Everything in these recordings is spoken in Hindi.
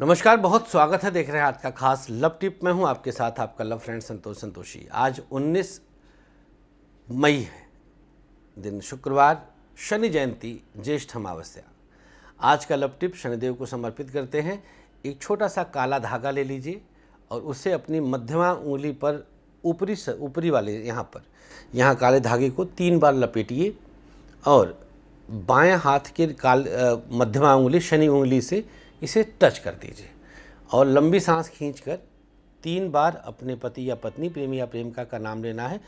नमस्कार बहुत स्वागत है देख रहे हैं आज का खास लव टिप में हूं आपके साथ आपका लव फ्रेंड संतोष संतोषी आज 19 मई है दिन शुक्रवार शनि जयंती ज्येष्ठ अमावस्या आज का लव टिप शनिदेव को समर्पित करते हैं एक छोटा सा काला धागा ले लीजिए और उसे अपनी मध्यमा उंगली पर ऊपरी ऊपरी वाले यहाँ पर यहाँ काले धागे को तीन बार लपेटिए और बाएं हाथ के काल मध्यमा उंगली शनि उंगली से इसे टच कर दीजिए और लंबी सांस खींचकर तीन बार अपने पति या पत्नी प्रेमी या प्रेमिका का नाम लेना है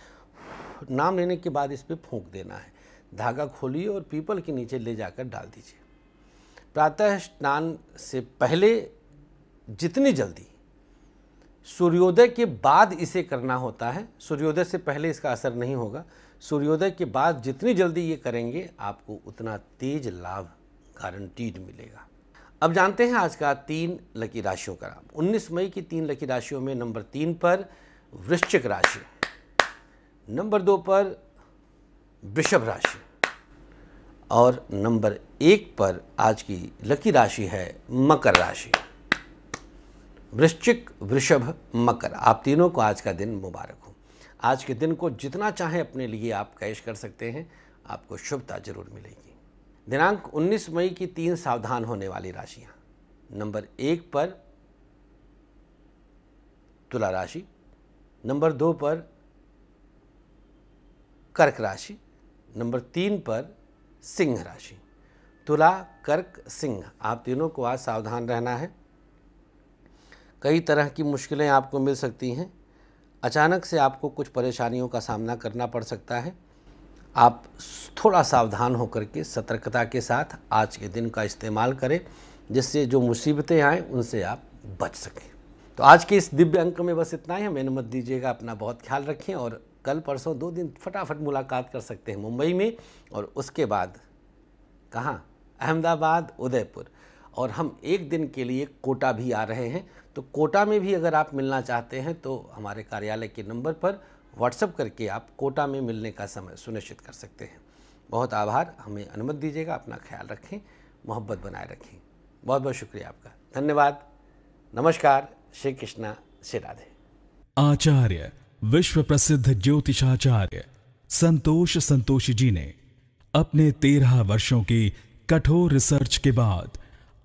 नाम लेने के बाद इस पर फूंक देना है धागा खोलिए और पीपल के नीचे ले जाकर डाल दीजिए प्रातः स्नान से पहले जितनी जल्दी सूर्योदय के बाद इसे करना होता है सूर्योदय से पहले इसका असर नहीं होगा सूर्योदय के बाद जितनी जल्दी ये करेंगे आपको उतना तेज लाभ गारंटीड मिलेगा अब जानते हैं आज का तीन लकी राशियों का नाम उन्नीस मई की तीन लकी राशियों में नंबर तीन पर वृश्चिक राशि नंबर दो पर वृषभ राशि और नंबर एक पर आज की लकी राशि है मकर राशि वृश्चिक वृषभ मकर आप तीनों को आज का दिन मुबारक हो आज के दिन को जितना चाहें अपने लिए आप कैश कर सकते हैं आपको शुभता जरूर मिलेगी दिनांक 19 मई की तीन सावधान होने वाली राशियां नंबर एक पर तुला राशि नंबर दो पर कर्क राशि नंबर तीन पर सिंह राशि तुला कर्क सिंह आप तीनों को आज सावधान रहना है कई तरह की मुश्किलें आपको मिल सकती हैं अचानक से आपको कुछ परेशानियों का सामना करना पड़ सकता है आप थोड़ा सावधान होकर के सतर्कता के साथ आज के दिन का इस्तेमाल करें जिससे जो मुसीबतें आएँ उनसे आप बच सकें तो आज के इस दिव्य अंक में बस इतना ही हमें मत दीजिएगा अपना बहुत ख्याल रखें और कल परसों दो दिन फटाफट मुलाकात कर सकते हैं मुंबई में और उसके बाद कहाँ अहमदाबाद उदयपुर और हम एक दिन के लिए कोटा भी आ रहे हैं तो कोटा में भी अगर आप मिलना चाहते हैं तो हमारे कार्यालय के नंबर पर व्हाट्सअप करके आप कोटा में मिलने का समय सुनिश्चित कर सकते हैं बहुत आभार हमें अनुमति दीजिएगा अपना ख्याल रखें मोहब्बत बनाए रखें बहुत बहुत शुक्रिया आपका धन्यवाद नमस्कार श्री कृष्णा श्री राधे आचार्य विश्व प्रसिद्ध ज्योतिषाचार्य संतोष संतोष जी ने अपने तेरह वर्षों की कठोर रिसर्च के बाद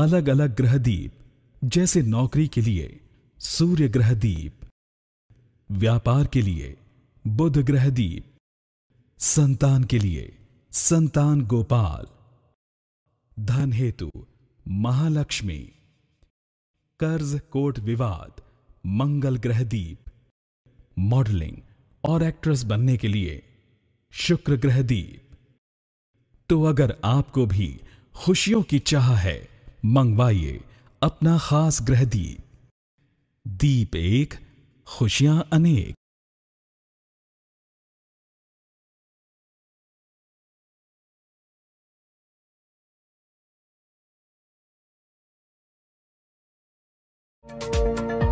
अलग अलग ग्रहदीप जैसे नौकरी के लिए सूर्य ग्रहदीप व्यापार के लिए बुध ग्रहदीप संतान के लिए संतान गोपाल धन हेतु महालक्ष्मी कर्ज कोट विवाद मंगल ग्रहदीप मॉडलिंग और एक्ट्रेस बनने के लिए शुक्र ग्रहदीप तो अगर आपको भी खुशियों की चाह है मंगवाइए अपना खास ग्रह दीप दीप एक खुशियां अनेक thank you